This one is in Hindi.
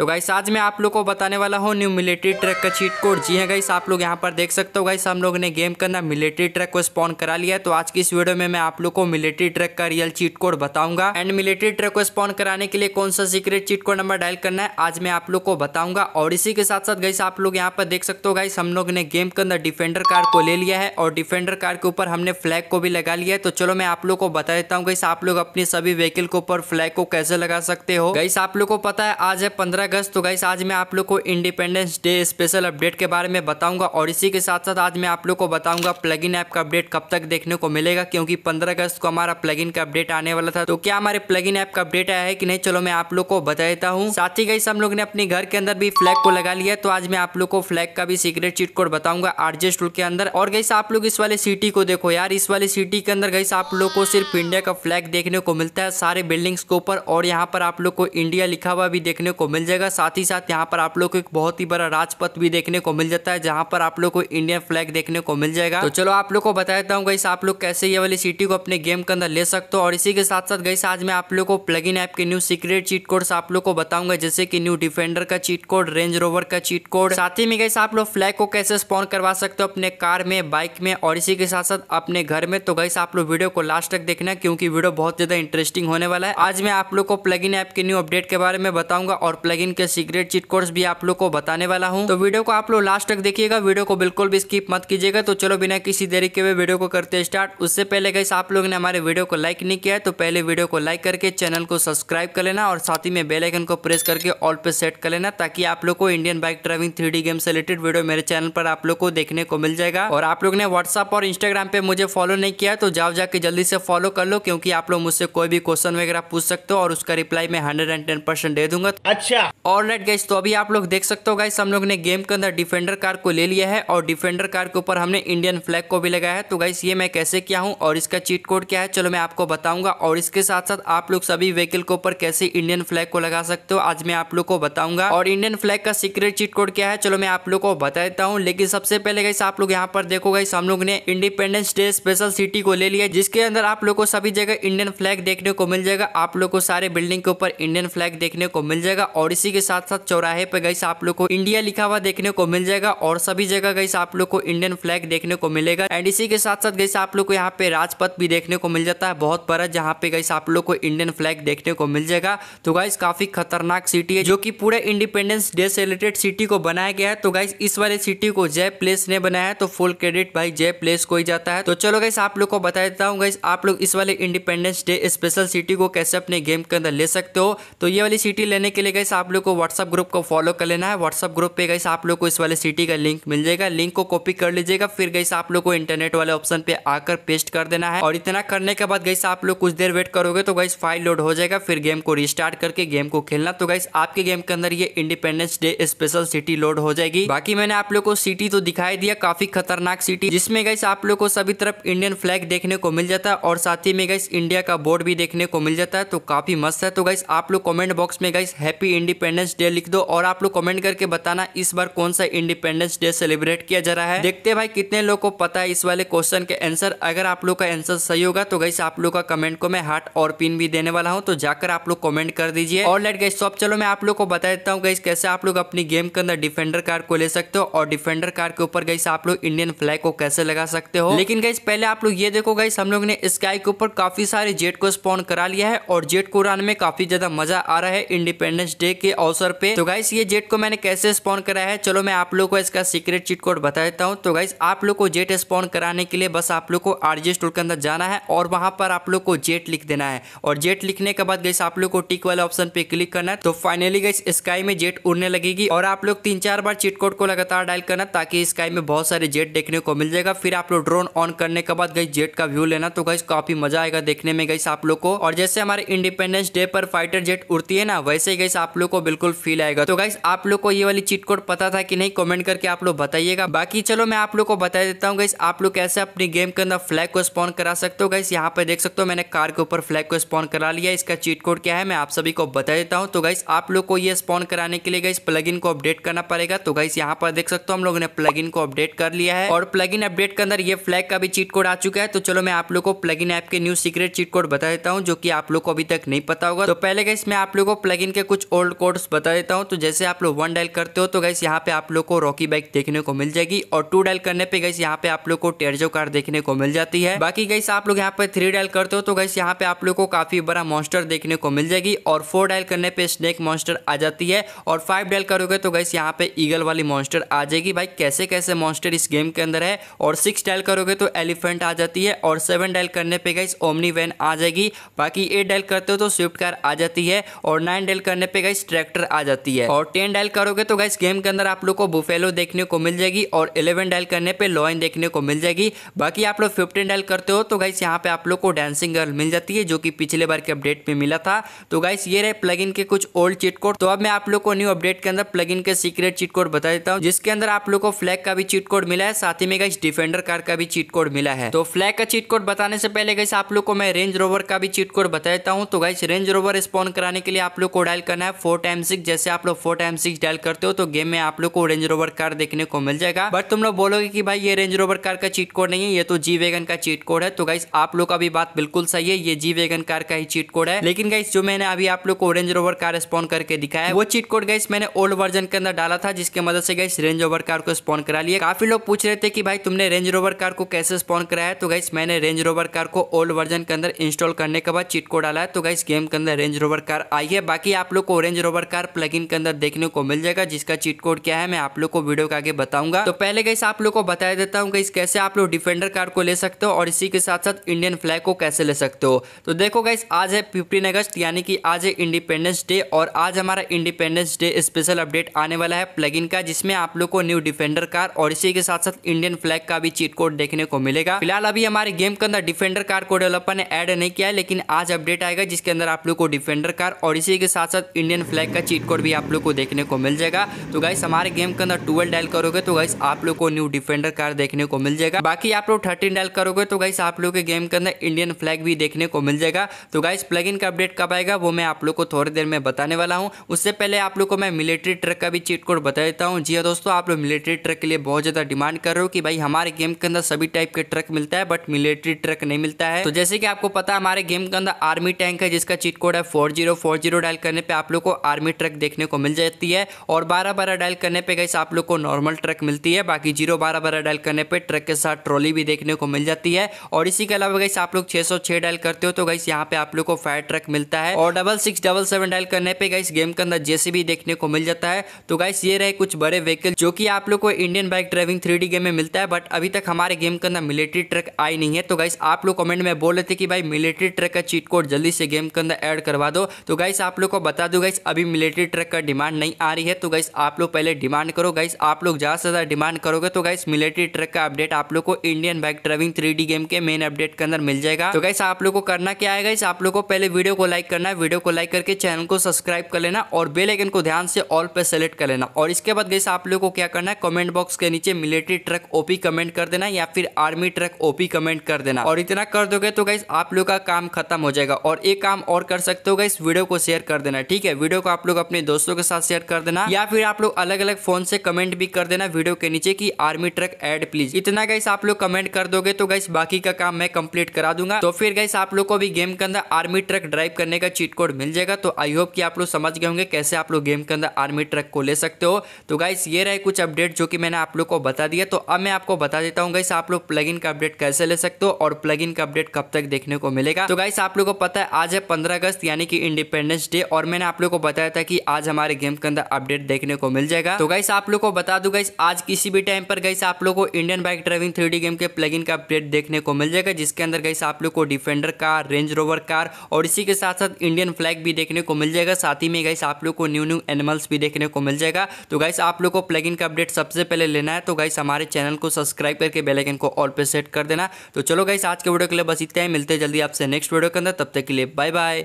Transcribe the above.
तो गाइस आज मैं आप लोग को बताने वाला हूँ न्यू मिलिट्री ट्रक का चीट कोड जी है हाँ गाइस आप लोग यहाँ पर देख सकते हो गाइस हम लोग ने गेम के अंदर मिलिट्री ट्रक को स्पॉन करा लिया है तो आज की इस वीडियो में मैं आप लोग को मिलिट्री ट्रक का रियल चीट कोड बताऊंगा एंड मिलिट्री ट्रक को स्पॉन कराने के लिए कौन सा secret cheat code number dial करना है आज मैं आप लोग को बताऊंगा और इसी के साथ साथ गाइस आप लोग यहाँ पर देख सकते हो गाइस हम लोग ने गेम के अंदर डिफेंडर कार को ले लिया है और डिफेंडर कार के ऊपर हमने फ्लैग को भी लगा लिया है तो चलो मैं आप लोग को बता देता हूँ गाइस आप लोग अपने सभी व्हीकल के ऊपर फ्लैग को कैसे लगा सकते हो गाइस आप लोग को पता है आज है पंद्रह अगस्त तो गाइस आज मैं आप लोग को इंडिपेंडेंस डे स्पेशल अपडेट के बारे में बताऊंगा और इसी के साथ साथ आज मैं आप लोग को बताऊंगा प्लगइन ऐप का अपडेट कब तक देखने को मिलेगा क्योंकि 15 अगस्त को हमारा प्लगइन का अपडेट आने वाला था तो क्या हमारे प्लगइन ऐप का अपडेट आया है कि नहीं चलो मैं आप लोग को बता देता हूँ साथ ही गाइस हम लोग ने अपने घर के अंदर भी फ्लैग को लगा लिया तो आज मैं आप लोग को फ्लैग का भी सीक्रेट चीट कोड बताऊंगा आरजे स्टूल के अंदर और गाइस आप लोग इस वाले सिटी को देखो यार इस वाले सिटी के अंदर गाइस आप लोग को सिर्फ इंडिया का फ्लैग देखने को मिलता है सारे बिल्डिंग्स के ऊपर और यहाँ पर आप लोग को इंडिया लिखा हुआ भी देखने को मिल जाएगा जाएगा साथ ही साथ यहाँ पर आप लोग को एक बहुत ही बड़ा राजपथ भी देखने को मिल जाता है जहाँ पर आप लोग को इंडियन फ्लैग देखने को मिल जाएगा तो चलो आप लोग को बता देता हूँ गई आप लोग कैसे ये वाली सिटी को अपने गेम के अंदर ले सकते हो और इसी के साथ साथ गई आज मैं आप लोग को प्लग इन ऐप के न्यू सीक्रेट चीट कोड आप लोग को बताऊंगा जैसे की न्यू डिफेंडर का चीट कोड रेंज रोवर का चीट कोड साथ ही में गई आप लोग फ्लैग को कैसे स्पॉन करवा सकते हो अपने कार में बाइक में और इसी के साथ साथ अपने घर में तो गई आप लोग वीडियो को लास्ट तक देखना क्योंकि वीडियो बहुत ज्यादा इंटरेस्टिंग होने वाला है आज मैं आप लोग को प्लग इन ऐप के न्यू अपडेट के बारे में बताऊंगा और प्लग लगइन के सीक्रेट चीट कोड्स भी आप लोग को बताने वाला हूँ तो वीडियो को आप लोग लास्ट तक देखिएगा वीडियो को बिल्कुल भी स्किप मत कीजिएगा तो चलो बिना किसी देरी के वीडियो को करते स्टार्ट उससे पहले कैसे आप लोग ने हमारे वीडियो को लाइक नहीं किया तो पहले वीडियो को लाइक करके चैनल को सब्सक्राइब कर लेना और साथ ही में बेलाइकन को प्रेस करके ऑल पे सेट कर लेना ताकि आप लोग को Indian bike driving three game से रिलेटेड वीडियो मेरे चैनल पर आप लोग को देखने को मिल जाएगा और आप लोग ने व्हाट्सअप और इंस्टाग्राम पे मुझे फॉलो नहीं किया तो जाओ जाके जल्दी से फॉलो कर लो क्योंकि आप लोग मुझसे कोई भी क्वेश्चन वगैरह पूछ सकते हो और उसका रिप्लाई मैं हंड्रेड दे दूंगा अच्छा और राइट गाइस तो अभी आप लोग देख सकते हो गाइस हम लोग ने गेम के अंदर डिफेंडर कार को ले लिया है और डिफेंडर कार के ऊपर हमने इंडियन फ्लैग को भी लगाया है तो गाइस ये मैं कैसे किया हूँ और इसका चीट कोड क्या है चलो मैं आपको बताऊंगा और इसके साथ साथ आप लोग सभी व्हीकल के ऊपर कैसे इंडियन फ्लैग को लगा सकते हो आज मैं आप लोग को बताऊंगा और इंडियन फ्लैग का सीक्रेट चीट कोड क्या है चलो मैं आप लोग को बता देता हूँ लेकिन सबसे पहले गाइस आप लोग यहाँ पर देखो गाइस हम लोग ने इंडिपेंडेंस डे स्पेशल सिटी को ले लिया जिसके अंदर आप लोग को सभी जगह इंडियन फ्लैग देखने को मिल जाएगा आप लोग को सारे बिल्डिंग के ऊपर इंडियन फ्लैग देखने को मिल जाएगा और इस इसी के साथ साथ चौराहे पे गई आप लोग को इंडिया लिखा हुआ देखने को मिल जाएगा और सभी जगह गई आप लोग को इंडियन फ्लैग देखने को मिलेगा एंड इसी के साथ साथ गई आप लोग को यहाँ पे राजपथ भी देखने को मिल जाता है बहुत बड़ा जहाँ पे गई आप लोग को इंडियन फ्लैग देखने को मिल जाएगा तो गाइस काफी खतरनाक सिटी है जो की पूरे इंडिपेंडेंस डे से रिलेटेड सिटी को बनाया गया है तो गाइस इस वाले सिटी को जय प्लेस ने बनाया है तो फुल क्रेडिट भाई जय प्लेस को ही जाता है तो चलो गाइस आप लोग को बता देता हूँ गाइस आप लोग इस वाले इंडिपेंडेंस डे स्पेशल सिटी को कैसे अपने गेम के अंदर ले सकते हो तो ये वाली सिटी लेने के लिए गाइस आप लोग को व्हाट्सअप ग्रुप को फॉलो कर लेना है व्हाट्सअप ग्रुप पे गई आप लोग को इस वाले सिटी का लिंक मिल जाएगा लिंक को कॉपी कर लीजिएगा फिर गई आप लोग को इंटरनेट वाले ऑप्शन पे आकर पेस्ट कर देना है और इतना करने के बाद गई आप लोग कुछ देर वेट करोगे तो गई फाइल लोड हो जाएगा फिर गेम को रिस्टार्ट करके गेम को खेलना तो गई आपके गेम के अंदर ये independence day special city load हो जाएगी बाकी मैंने आप लोग को सिटी तो दिखाई दिया काफी खतरनाक सिटी जिसमें गई आप लोग को सभी तरफ इंडियन फ्लैग देखने को मिल जाता है और साथ ही में गई इंडिया का बोर्ड भी देखने को मिल जाता है तो काफी मस्त है तो गई आप लोग कॉमेंट बॉक्स में गई हैप्पी इंडिपेंडेंस इंडिपेंडेंस डे लिख दो और आप लोग कमेंट करके बताना इस बार कौन सा इंडिपेंडेंस डे सेलिब्रेट किया जा रहा है देखते भाई कितने लोग को पता है इस वाले क्वेश्चन के आंसर अगर आप लोग का आंसर सही होगा तो गई आप लोग का कमेंट को मैं हार्ट और पिन भी देने वाला हूँ तो जाकर आप लोग कॉमेंट कर दीजिए और लेट गई सब चलो मैं आप लोग को बता देता हूँ गई कैसे आप लोग अपनी गेम के अंदर डिफेंडर कार्ड को ले सकते हो और डिफेंडर कार्ड के ऊपर गई आप लोग इंडियन फ्लैग को कैसे लगा सकते हो लेकिन गई पहले आप लोग ये देखो गई हम लोग ने स्काई के ऊपर काफी सारे जेट को स्पॉन करा लिया है और जेट को उड़ाने में काफी ज्यादा मजा आ रहा है इंडिपेंडेंस डे के के अवसर पे तो गाइस ये जेट को मैंने कैसे स्पॉन कराया है चलो मैं आप लोग को इसका सीक्रेट चीट कोड बता देता हूँ तो गाइस आप लोग को जेट स्पॉन कराने के लिए बस आप लोग को आरजे स्टोर के अंदर जाना है और वहां पर आप लोग को जेट लिख देना है और जेट लिखने के बाद गाइस आप लोग को टिक वाले ऑप्शन पे क्लिक करना है तो फाइनली गाइस स्काई में जेट उड़ने लगेगी और आप लोग तीन चार बार चीट कोड को लगातार डायल करना ताकि स्काई में बहुत सारे जेट देखने को मिल जाएगा फिर आप लोग ड्रोन ऑन करने के बाद गई जेट का व्यू लेना तो गाइस काफी मजा आएगा देखने में गई आप लोग को और जैसे हमारे इंडिपेंडेंस डे पर फाइटर जेट उड़ती है ना वैसे गई आप लोग को बिल्कुल फील आएगा तो गाइस आप लोग को ये वाली चीट कोड पता था कि नहीं कमेंट करके आप लोग बताइएगा बाकी चलो मैं आप लोग को बता देता हूँ गाइस आप लोग कैसे अपनी गेम के अंदर फ्लैग को स्पॉन करा सकते हो गाइस यहाँ पे देख सकते हो मैंने कार के ऊपर फ्लैग को स्पॉन करा लिया इसका चीट कोड क्या है मैं आप सभी को बता देता हूँ तो गाइस आप लोग को ये स्पॉन कराने के लिए गाइस प्लगइन को अपडेट करना पड़ेगा तो गाइस यहाँ पर देख सकते हो हम लोगों ने प्लगइन को अपडेट कर लिया है और प्लगइन अपडेट के अंदर ये फ्लैग का भी चीट कोड आ चुका है तो चलो मैं आप लोग को प्लगइन ऐप के न्यू सीक्रेट चीट कोड बता देता हूँ जो की आप लोग को अभी तक नहीं पता होगा तो पहले गाइस मैं आप लोग को प्लगइन के कुछ ओल्ड कोड मोड्स बता देता हूँ तो जैसे आप लोग वन डायल करते हो तो गैस यहाँ पे आप लोग को रॉकी बाइक देखने को मिल जाएगी और टू डायल करने पे गैस यहाँ पे आप लोग को टेरजो कार देखने को मिल जाती है बाकी गैस आप लोग यहाँ पे थ्री डायल करते हो तो गैस यहाँ पे आप लोग को काफी बड़ा मॉन्स्टर देखने को मिल जाएगी और फोर डायल करने पे स्नेक मॉन्स्टर आ जाती है और फाइव डायल करोगे तो गैस यहाँ पे ईगल वाली मॉन्स्टर आ जाएगी भाई कैसे कैसे मॉन्स्टर इस गेम के अंदर है और सिक्स डायल करोगे तो एलिफेंट आ जाती है और सेवन डायल करने पे गैस ओमनी वैन आ जाएगी बाकी एट डायल करते हो तो स्विफ्ट कार आ जाती है और नाइन डायल करने पे गैस ट्रैक्टर आ जाती है और टेन डायल करोगे तो गाइस गेम के अंदर आप लोग को बुफेलो देखने को मिल जाएगी और इलेवन डायल करने पे लॉइन देखने को मिल जाएगी बाकी आप लोग फिफ्टीन डायल करते हो तो गाइस यहाँ पे आप लोग को डांसिंग गर्ल मिल जाती है जो कि पिछले बार के अपडेट में मिला था तो गाइस ये रहे प्लग के कुछ ओल्ड चीट कोड तो अब मैं आप लोग को न्यू अपडेट के अंदर प्लग के सीक्रेट चीट कोड बता देता हूँ जिसके अंदर आप लोग को फ्लैग का भी चीट कोड मिला है साथ ही में गाइस डिफेंडर कार का भी चीट कोड मिला है तो फ्लैग का चीट कोड बताने से पहले गाइस आप लोग को मैं रेंज रोवर का भी चीट कोड बता देता हूँ तो गाइस रेंज रोवर स्पॉन कराने के लिए आप लोग को डायल करना है फोर टाइम सिक्स जैसे आप लोग फोर टाइम सिक्स डायल करते हो तो गेम में आप लोग को रेंज रोवर कार देखने को मिल जाएगा बट तुम लोग बोलोगे की भाई ये रेंज रोवर कार का चीट कोड नहीं है ये तो जी वेगन का चीट कोड है तो गाइस आप लोग का भी बात बिल्कुल सही है ये जी वेगन कार का ही चीट कोड है लेकिन गाइस जो मैंने अभी आप लोग को रेंज रोवर कार स्पॉन करके दिखाया वो चीट कोड गाइस मैंने ओल्ड वर्जन के अंदर डाला था जिसके मदद से गाइस रेंज रोवर कार को स्पॉन करा लिया काफी लोग पूछ रहे थे कि भाई तुमने रेंज रोवर कार को कैसे स्पॉन कराया तो गाइस मैंने रेंज रोवर कार को ओल्ड वर्जन के अंदर इंस्टॉल करने के बाद चीट कोड डाला है तो गाइस गेम के अंदर रेंज रोवर कार आई है बाकी आप लोग को रेंज रोवर रोबर कार प्लग के अंदर देखने को मिल जाएगा जिसका चीट कोड क्या है मैं आप लोग को वीडियो के आगे बताऊंगा तो पहले गई आप लोग को बता देता हूँ कैसे आप लोग डिफेंडर कार को ले सकते हो और इसी के साथ साथ इंडियन फ्लैग को कैसे ले सकते हो तो देखो गाइस आज है फिफ्टीन अगस्त यानी कि आज है इंडिपेंडेंस डे और आज हमारा इंडिपेंडेंस डे स्पेशल अपडेट आने वाला है प्लगइन का जिसमें आप लोग को न्यू डिफेंडर कार और इसी के साथ साथ इंडियन फ्लैग का भी चीट कोड देखने को मिलेगा फिलहाल अभी हमारे गेम के अंदर डिफेंडर कार को डेवलपर ने एड नहीं किया है लेकिन आज अपडेट आएगा जिसके अंदर आप लोग को डिफेंडर कार और इसी के साथ साथ इंडियन फ्लैग फ्लैग का चीट कोड भी आप लोग को देखने को मिल जाएगा तो गाइस हमारे गेम के अंदर ट्वेल्व डायल करोगे तो गाइस आप लोग को न्यू डिफेंडर कार देखने को मिल जाएगा बाकी आप लोग थर्टीन डायल करोगे तो गाइस आप लोग के गेम के अंदर इंडियन फ्लैग भी देखने को मिल जाएगा तो गाइस प्लग का अपडेट कब आएगा वो मैं आप लोग को थोड़ी देर में बताने वाला हूँ उससे पहले आप लोग को मैं मिलिट्री ट्रक का भी चीट कोड बता देता हूँ जी हाँ दोस्तों आप लोग मिलिट्री ट्रक के लिए बहुत ज़्यादा डिमांड कर रहे हो कि भाई हमारे गेम के अंदर सभी टाइप के ट्रक मिलता है बट मिलिट्री ट्रक नहीं मिलता है तो जैसे कि आपको पता है हमारे गेम के अंदर आर्मी टैंक है जिसका चीट कोड है four zero four zero dial करने पे आप लोग को आर्मी ट्रक देखने को मिल जाती है और बारह बारह डायल करने पर गई आप लोग को नॉर्मल ट्रक मिलती है बाकी जीरो बारह बारह डायल करने पर ट्रक के साथ ट्रॉली भी देखने को मिल जाती है और इसी के अलावा गई आप लोग छह डायल करते हो तो गई यहाँ पे आप लोग को फायर ट्रक मिलता है और double six double seven dial करने पे गई गेम के अंदर जेसीबी देखने को मिल जाता है तो गाइस ये रहे कुछ बड़े व्हीकल जो कि आप लोग को Indian bike driving three game में मिलता है बट अभी तक हमारे गेम के अंदर मिलिट्री ट्रक आई नहीं है तो गाइस आप लोग कमेंट में बोल रहे थे कि भाई मिलिट्री ट्रक का चीट कोड जल्दी से गेम के अंदर ऐड करवा दो तो गाइस आप लोग को बता दो गाइस अभी अभी मिलिट्री ट्रक का डिमांड नहीं आ रही है तो गाइस आप लोग पहले डिमांड करो गाइस आप लोग ज़्यादा से ज़्यादा डिमांड करोगे तो गाइस मिलिट्री ट्रक का अपडेट आप लोग को Indian bike driving three game के मेन अपडेट के अंदर मिल जाएगा तो गाइस आप लोग को करना क्या है गाइस आप लोग को पहले वीडियो को लाइक करना है वीडियो को लाइक करके चैनल को सब्सक्राइब कर लेना और बेलाइकन को ध्यान से ऑल पर सेलेक्ट कर लेना और इसके बाद गाइस आप लोग को क्या करना है कमेंट बॉक्स के नीचे मिलिट्री ट्रक ओपी कमेंट कर देना या फिर आर्मी ट्रक ओपी कमेंट कर देना और इतना कर दोगे तो गाइस आप लोग का काम खत्म हो जाएगा और एक काम और कर सकते हो गाइस वीडियो को शेयर कर देना ठीक है वीडियो को आप लोग अपने दोस्तों के साथ शेयर कर देना या फिर आप लोग अलग अलग फोन से कमेंट भी कर देना वीडियो के नीचे की आर्मी ट्रक एड प्लीज इतना गाइस आप लोग कमेंट कर दोगे तो गाइस बाकी का काम मैं कम्प्लीट करा दूंगा तो फिर गाइस आप लोग को भी गेम के अंदर आर्मी ट्रक ड्राइव करने का चीट कोड मिल जाएगा तो आई होप की आप लोग समझ गए होंगे कैसे आप लोग गेम के अंदर आर्मी ट्रक को ले सकते हो तो गाइस ये रहे कुछ अपडेट जो कि मैंने आप लोग को बता दिया तो अब मैं आपको बता देता हूँ गाइस आप लोग प्लग का अपडेट कैसे ले सकते हो और प्लग का अपडेट कब तक देखने को मिलेगा तो गाइस आप लोग को पता है आज है पंद्रह अगस्त यानी कि इंडिपेंडेंस डे और मैंने आप लोग को बता बताया था कि आज हमारे गेम के अंदर अपडेट देखने को मिल जाएगा तो गाइस आप लोग को बता दू गाइस आज किसी भी टाइम पर गाइस आप लोग को Indian bike driving three game के प्लग का अपडेट देखने को मिल जाएगा जिसके अंदर गाइस आप लोग को defender car range rover car और इसी के साथ साथ इंडियन फ्लैग भी देखने को मिल जाएगा साथ ही में गाइस आप लोग को न्यू न्यू एनिमल्स भी देखने को मिल जाएगा तो गाइस आप लोग को प्लग का अपडेट सबसे पहले लेना है तो गाइस हमारे चैनल को सब्सक्राइब करके बेलाइकन को ऑल पे सेट कर देना तो चलो गाइस आज के वीडियो के लिए बस इतना ही मिलते हैं जल्दी आपसे नेक्स्ट वीडियो के अंदर तब तक के लिए बाय बाय